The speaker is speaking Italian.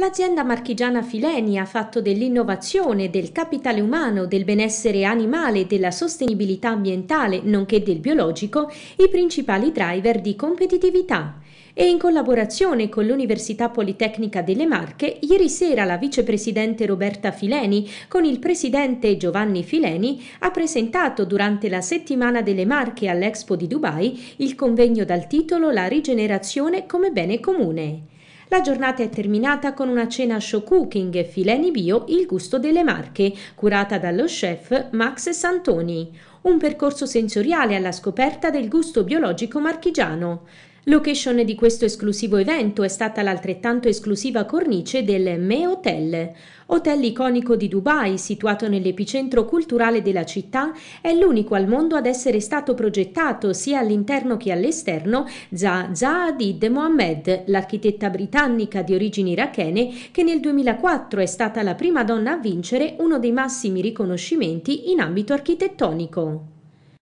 L'azienda marchigiana Fileni ha fatto dell'innovazione, del capitale umano, del benessere animale, della sostenibilità ambientale, nonché del biologico, i principali driver di competitività e in collaborazione con l'Università Politecnica delle Marche, ieri sera la vicepresidente Roberta Fileni con il presidente Giovanni Fileni ha presentato durante la settimana delle Marche all'Expo di Dubai il convegno dal titolo La rigenerazione come bene comune. La giornata è terminata con una cena show cooking fileni bio Il gusto delle marche, curata dallo chef Max Santoni un percorso sensoriale alla scoperta del gusto biologico marchigiano. Location di questo esclusivo evento è stata l'altrettanto esclusiva cornice del Me Hotel. Hotel iconico di Dubai, situato nell'epicentro culturale della città, è l'unico al mondo ad essere stato progettato sia all'interno che all'esterno da Zahadid Mohammed, l'architetta britannica di origini irachene, che nel 2004 è stata la prima donna a vincere uno dei massimi riconoscimenti in ambito architettonico.